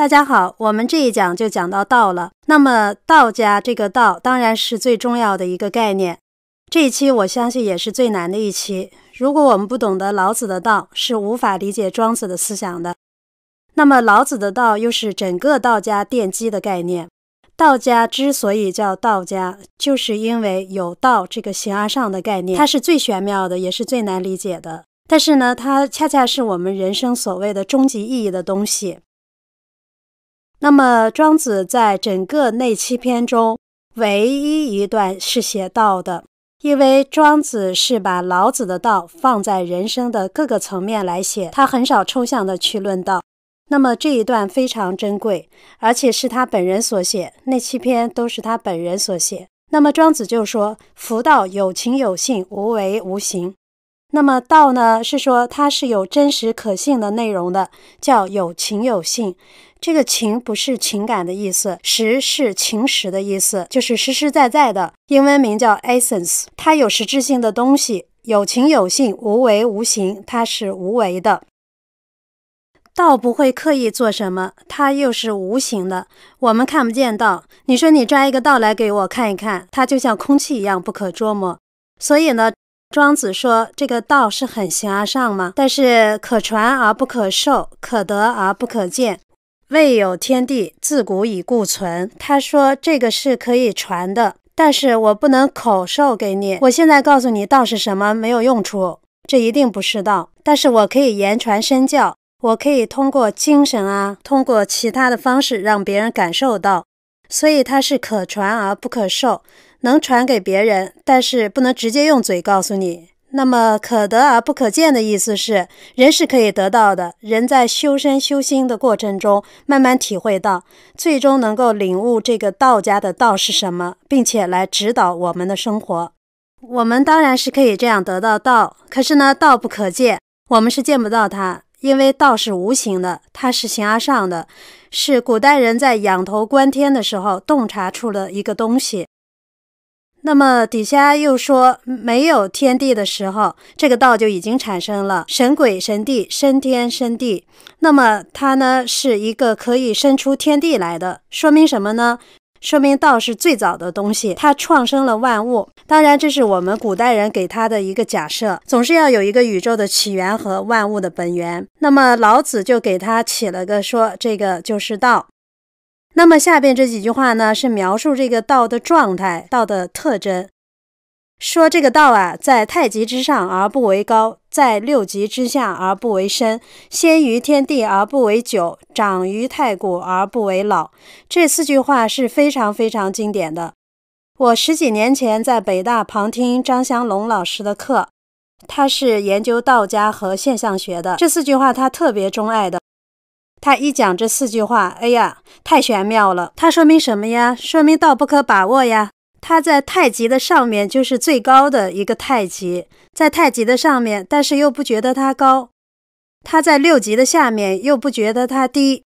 大家好，我们这一讲就讲到道了。那么道家这个道当然是最重要的一个概念。这一期我相信也是最难的一期。如果我们不懂得老子的道，是无法理解庄子的思想的。那么老子的道又是整个道家奠基的概念。道家之所以叫道家，就是因为有道这个形而上的概念，它是最玄妙的，也是最难理解的。但是呢，它恰恰是我们人生所谓的终极意义的东西。那么庄子在整个内七篇中，唯一一段是写道的，因为庄子是把老子的道放在人生的各个层面来写，他很少抽象的去论道。那么这一段非常珍贵，而且是他本人所写。内七篇都是他本人所写。那么庄子就说：“福道有情有性，无为无形。”那么道呢，是说它是有真实可信的内容的，叫有情有性。这个情不是情感的意思，实是情实的意思，就是实实在在的。英文名叫 essence，它有实质性的东西，有情有性，无为无形，它是无为的。道不会刻意做什么，它又是无形的，我们看不见道。你说你抓一个道来给我看一看，它就像空气一样不可捉摸。所以呢，庄子说这个道是很形而上嘛，但是可传而不可受，可得而不可见。未有天地，自古以固存。他说这个是可以传的，但是我不能口授给你。我现在告诉你道是什么，没有用处，这一定不是道。但是我可以言传身教，我可以通过精神啊，通过其他的方式让别人感受到，所以它是可传而不可授，能传给别人，但是不能直接用嘴告诉你。那么，可得而不可见的意思是，人是可以得到的。人在修身修心的过程中，慢慢体会到，最终能够领悟这个道家的道是什么，并且来指导我们的生活。我们当然是可以这样得到道，可是呢，道不可见，我们是见不到它，因为道是无形的，它是形而上的，是古代人在仰头观天的时候洞察出了一个东西。那么底下又说没有天地的时候，这个道就已经产生了神鬼神地生天生地。那么它呢是一个可以生出天地来的，说明什么呢？说明道是最早的东西，它创生了万物。当然，这是我们古代人给它的一个假设，总是要有一个宇宙的起源和万物的本源。那么老子就给他起了个说，这个就是道。那么下边这几句话呢，是描述这个道的状态、道的特征。说这个道啊，在太极之上而不为高，在六极之下而不为深，先于天地而不为久，长于太古而不为老。这四句话是非常非常经典的。我十几年前在北大旁听张祥龙老师的课，他是研究道家和现象学的，这四句话他特别钟爱的。他一讲这四句话，哎呀，太玄妙了。他说明什么呀？说明道不可把握呀。它在太极的上面，就是最高的一个太极，在太极的上面，但是又不觉得它高；它在六级的下面，又不觉得它低。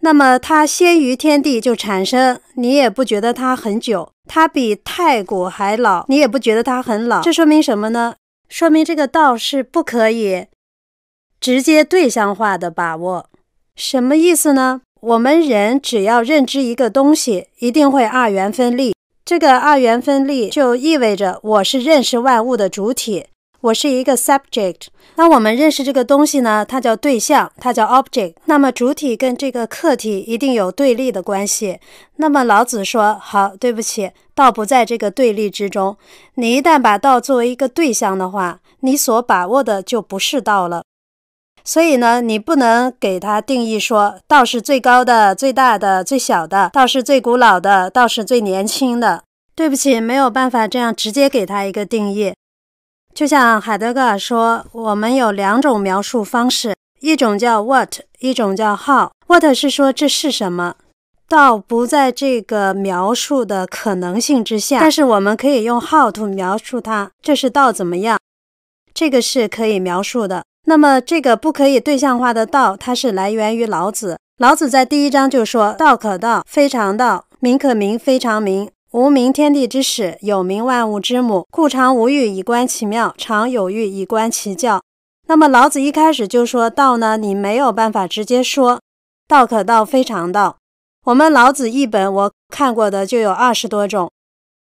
那么它先于天地就产生，你也不觉得它很久，它比太古还老，你也不觉得它很老。这说明什么呢？说明这个道是不可以直接对象化的把握。什么意思呢？我们人只要认知一个东西，一定会二元分立。这个二元分立就意味着我是认识万物的主体，我是一个 subject。那我们认识这个东西呢？它叫对象，它叫 object。那么主体跟这个客体一定有对立的关系。那么老子说：“好，对不起，道不在这个对立之中。你一旦把道作为一个对象的话，你所把握的就不是道了。”所以呢，你不能给它定义说道是最高的、最大的、最小的；道是最古老的，道是最年轻的。对不起，没有办法这样直接给它一个定义。就像海德格尔说，我们有两种描述方式，一种叫 what，一种叫 how。What 是说这是什么，道不在这个描述的可能性之下。但是我们可以用 how to 描述它，这是道怎么样，这个是可以描述的。那么，这个不可以对象化的道，它是来源于老子。老子在第一章就说：“道可道，非常道；名可名，非常名。无名，天地之始；有名，万物之母。故常无欲，以观其妙；常有欲，以观其教。”那么，老子一开始就说：“道呢，你没有办法直接说。道可道，非常道。”我们老子译本我看过的就有二十多种。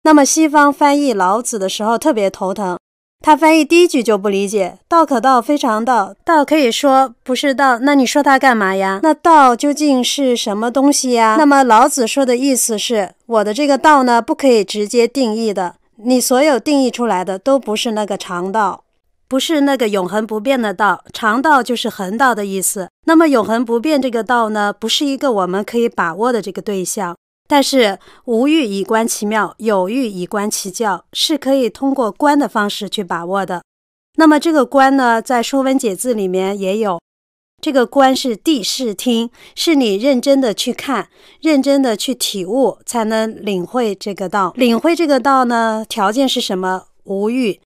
那么，西方翻译老子的时候特别头疼。他翻译第一句就不理解，“道可道，非常道。”道可以说不是道，那你说它干嘛呀？那道究竟是什么东西呀？那么老子说的意思是我的这个道呢，不可以直接定义的，你所有定义出来的都不是那个常道，不是那个永恒不变的道。常道就是恒道的意思。那么永恒不变这个道呢，不是一个我们可以把握的这个对象。但是无欲以观其妙，有欲以观其教，是可以通过观的方式去把握的。那么这个观呢，在《说文解字》里面也有，这个观是地视听，是你认真的去看，认真的去体悟，才能领会这个道。领会这个道呢，条件是什么？无欲，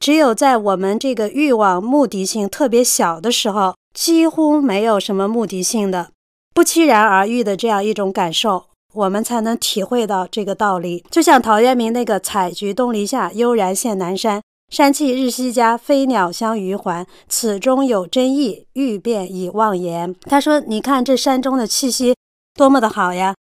只有在我们这个欲望目的性特别小的时候，几乎没有什么目的性的，不期然而遇的这样一种感受。我们才能体会到这个道理，就像陶渊明那个“采菊东篱下，悠然见南山。山气日夕佳，飞鸟相与还。此中有真意，欲辨已忘言。”他说：“你看这山中的气息多么的好呀，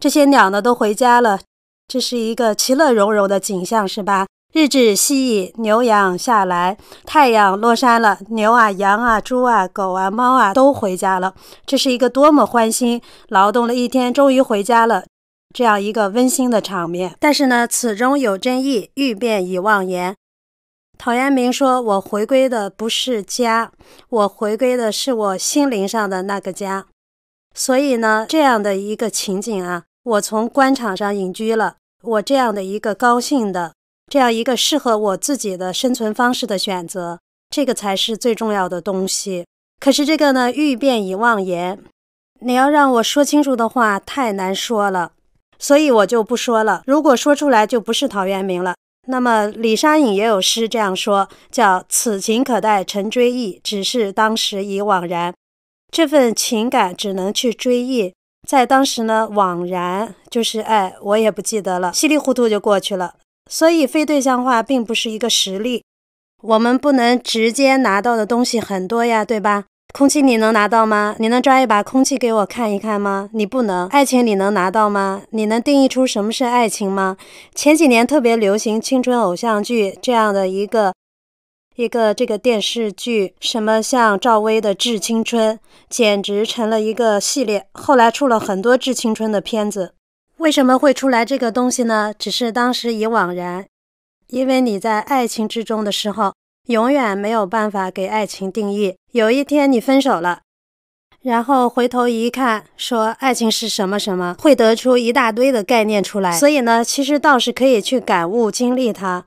这些鸟呢都回家了，这是一个其乐融融的景象，是吧？”日至西矣，牛羊下来，太阳落山了。牛啊，羊啊，猪啊，狗啊，猫啊，都回家了。这是一个多么欢欣，劳动了一天，终于回家了，这样一个温馨的场面。但是呢，此中有真意，欲辨已忘言。陶渊明说：“我回归的不是家，我回归的是我心灵上的那个家。”所以呢，这样的一个情景啊，我从官场上隐居了，我这样的一个高兴的。这样一个适合我自己的生存方式的选择，这个才是最重要的东西。可是这个呢，欲辨已忘言。你要让我说清楚的话，太难说了，所以我就不说了。如果说出来，就不是陶渊明了。那么李商隐也有诗这样说，叫“此情可待成追忆，只是当时已惘然”。这份情感只能去追忆，在当时呢，惘然就是哎，我也不记得了，稀里糊涂就过去了。所以，非对象化并不是一个实例，我们不能直接拿到的东西很多呀，对吧？空气你能拿到吗？你能抓一把空气给我看一看吗？你不能。爱情你能拿到吗？你能定义出什么是爱情吗？前几年特别流行青春偶像剧这样的一个一个这个电视剧，什么像赵薇的《致青春》，简直成了一个系列，后来出了很多《致青春》的片子。为什么会出来这个东西呢？只是当时已惘然，因为你在爱情之中的时候，永远没有办法给爱情定义。有一天你分手了，然后回头一看，说爱情是什么什么，会得出一大堆的概念出来。所以呢，其实倒是可以去感悟、经历它，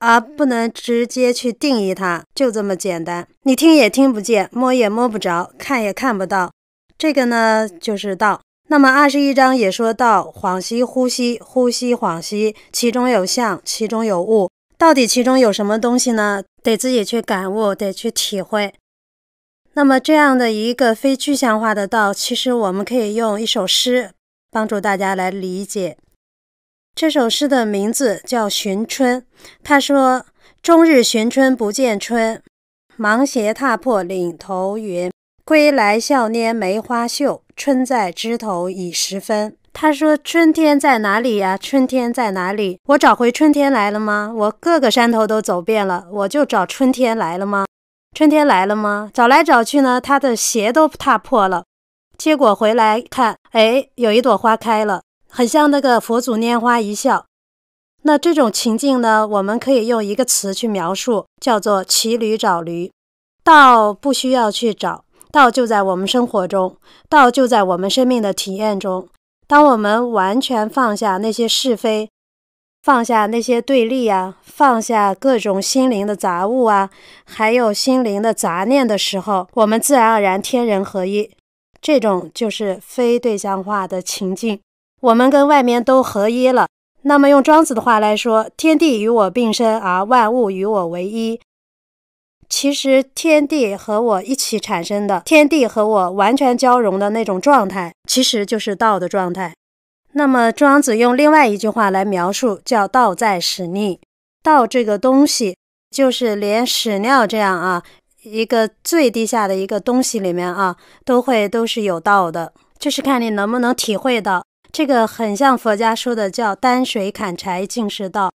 而不能直接去定义它，就这么简单。你听也听不见，摸也摸不着，看也看不到。这个呢，就是道。那么二十一章也说到“恍兮呼吸，呼吸恍兮”，其中有象，其中有物，到底其中有什么东西呢？得自己去感悟，得去体会。那么这样的一个非具象化的道，其实我们可以用一首诗帮助大家来理解。这首诗的名字叫《寻春》，他说：“终日寻春不见春，芒鞋踏破岭头云。”归来笑拈梅花嗅，春在枝头已时分。他说：“春天在哪里呀？春天在哪里？我找回春天来了吗？我各个山头都走遍了，我就找春天来了吗？春天来了吗？找来找去呢，他的鞋都踏破了。结果回来看，哎，有一朵花开了，很像那个佛祖拈花一笑。那这种情境呢，我们可以用一个词去描述，叫做‘骑驴找驴’，倒不需要去找。”道就在我们生活中，道就在我们生命的体验中。当我们完全放下那些是非，放下那些对立啊，放下各种心灵的杂物啊，还有心灵的杂念的时候，我们自然而然天人合一。这种就是非对象化的情境。我们跟外面都合一了。那么用庄子的话来说：“天地与我并生，而万物与我为一。”其实天地和我一起产生的，天地和我完全交融的那种状态，其实就是道的状态。那么庄子用另外一句话来描述，叫“道在屎逆”。道这个东西，就是连屎尿这样啊，一个最低下的一个东西里面啊，都会都是有道的，就是看你能不能体会到。这个很像佛家说的叫“担水砍柴尽是道”。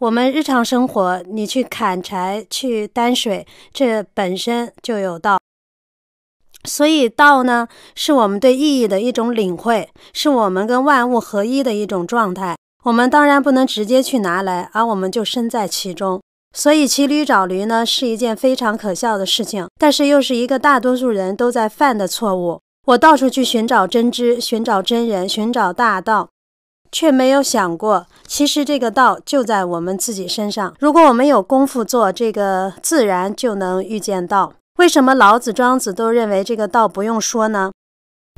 我们日常生活，你去砍柴、去担水，这本身就有道。所以道呢，是我们对意义的一种领会，是我们跟万物合一的一种状态。我们当然不能直接去拿来，而我们就身在其中。所以骑驴找驴呢，是一件非常可笑的事情，但是又是一个大多数人都在犯的错误。我到处去寻找真知，寻找真人，寻找大道。却没有想过，其实这个道就在我们自己身上。如果我们有功夫做这个，自然就能遇见到。为什么老子、庄子都认为这个道不用说呢？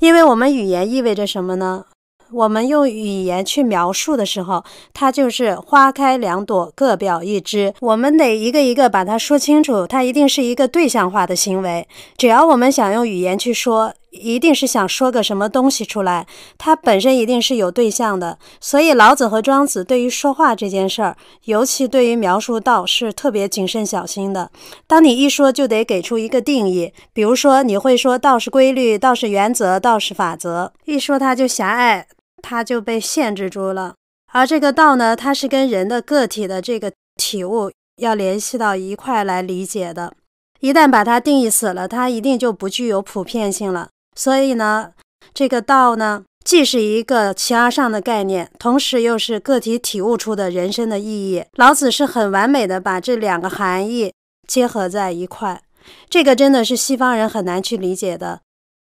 因为我们语言意味着什么呢？我们用语言去描述的时候，它就是花开两朵，各表一枝。我们得一个一个把它说清楚，它一定是一个对象化的行为。只要我们想用语言去说。一定是想说个什么东西出来，他本身一定是有对象的。所以老子和庄子对于说话这件事儿，尤其对于描述道是特别谨慎小心的。当你一说，就得给出一个定义。比如说，你会说道是规律，道是原则，道是法则。一说它就狭隘，它就被限制住了。而这个道呢，它是跟人的个体的这个体悟要联系到一块来理解的。一旦把它定义死了，它一定就不具有普遍性了。所以呢，这个道呢，既是一个形而上的概念，同时又是个体体悟出的人生的意义。老子是很完美的把这两个含义结合在一块，这个真的是西方人很难去理解的。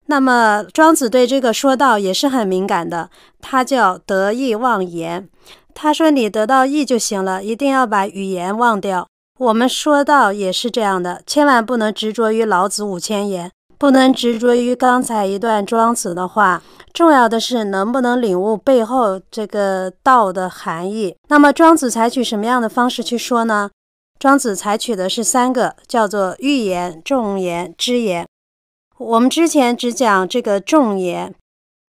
那么庄子对这个说道也是很敏感的，他叫得意忘言，他说你得到意就行了，一定要把语言忘掉。我们说道也是这样的，千万不能执着于老子五千言。不能执着于刚才一段庄子的话，重要的是能不能领悟背后这个道的含义。那么，庄子采取什么样的方式去说呢？庄子采取的是三个，叫做预言、众言、之言。我们之前只讲这个众言，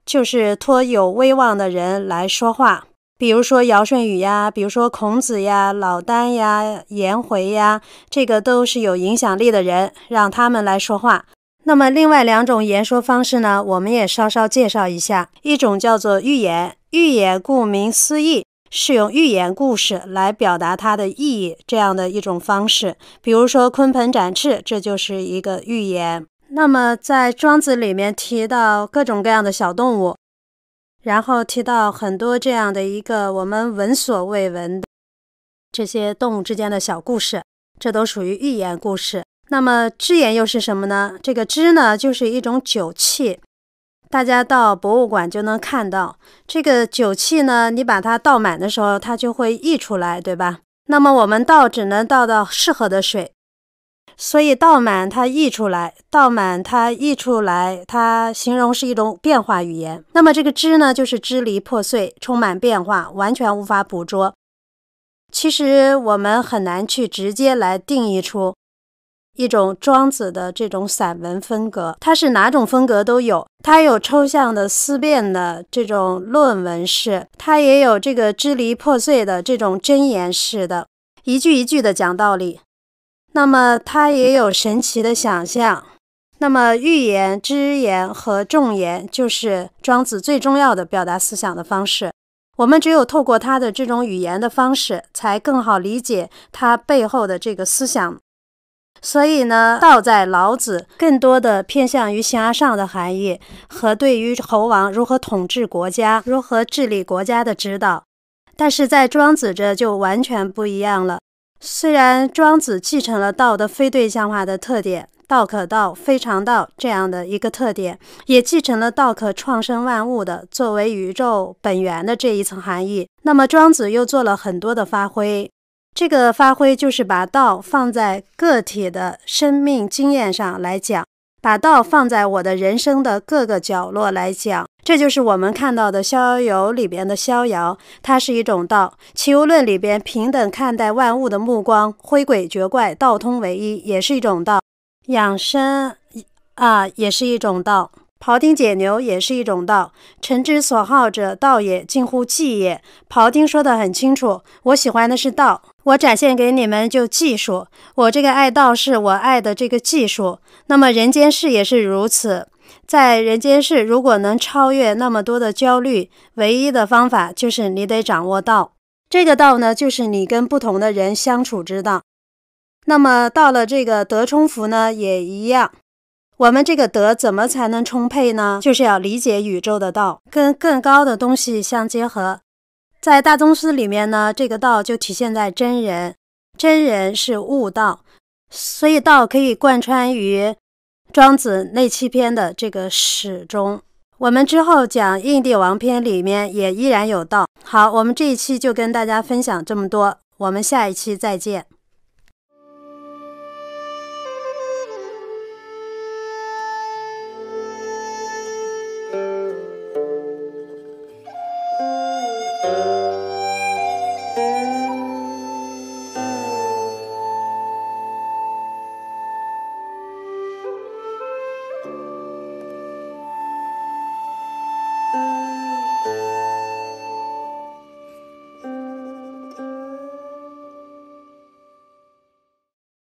就是托有威望的人来说话，比如说尧舜禹呀，比如说孔子呀、老聃呀、颜回呀，这个都是有影响力的人，让他们来说话。那么，另外两种言说方式呢，我们也稍稍介绍一下。一种叫做寓言，寓言顾名思义，是用寓言故事来表达它的意义，这样的一种方式。比如说，鲲鹏展翅，这就是一个寓言。那么，在《庄子》里面提到各种各样的小动物，然后提到很多这样的一个我们闻所未闻这些动物之间的小故事，这都属于寓言故事。那么“支言”又是什么呢？这个“支”呢，就是一种酒器。大家到博物馆就能看到这个酒器呢。你把它倒满的时候，它就会溢出来，对吧？那么我们倒只能倒到适合的水，所以倒满它溢出来，倒满它溢出来，它形容是一种变化语言。那么这个“支”呢，就是支离破碎、充满变化，完全无法捕捉。其实我们很难去直接来定义出。一种庄子的这种散文风格，它是哪种风格都有，它有抽象的思辨的这种论文式，它也有这个支离破碎的这种箴言式的一句一句的讲道理。那么，它也有神奇的想象。那么，寓言、之言和重言就是庄子最重要的表达思想的方式。我们只有透过他的这种语言的方式，才更好理解他背后的这个思想。所以呢，道在老子更多的偏向于形而上的含义和对于猴王如何统治国家、如何治理国家的指导，但是在庄子这就完全不一样了。虽然庄子继承了道的非对象化的特点，道可道非常道这样的一个特点，也继承了道可创生万物的作为宇宙本源的这一层含义，那么庄子又做了很多的发挥。这个发挥就是把道放在个体的生命经验上来讲，把道放在我的人生的各个角落来讲，这就是我们看到的《逍遥游》里边的逍遥，它是一种道；《齐物论》里边平等看待万物的目光，挥鬼绝怪，道通为一，也是一种道；养生啊，也是一种道；庖丁解牛也是一种道。臣之所好者道也，近乎技也。庖丁说得很清楚，我喜欢的是道。我展现给你们就技术，我这个爱道是我爱的这个技术。那么人间世也是如此，在人间世如果能超越那么多的焦虑，唯一的方法就是你得掌握道。这个道呢，就是你跟不同的人相处之道。那么到了这个德充福呢，也一样。我们这个德怎么才能充沛呢？就是要理解宇宙的道，跟更高的东西相结合。在大宗师里面呢，这个道就体现在真人，真人是悟道，所以道可以贯穿于庄子那七篇的这个始终。我们之后讲《印帝王》篇里面也依然有道。好，我们这一期就跟大家分享这么多，我们下一期再见。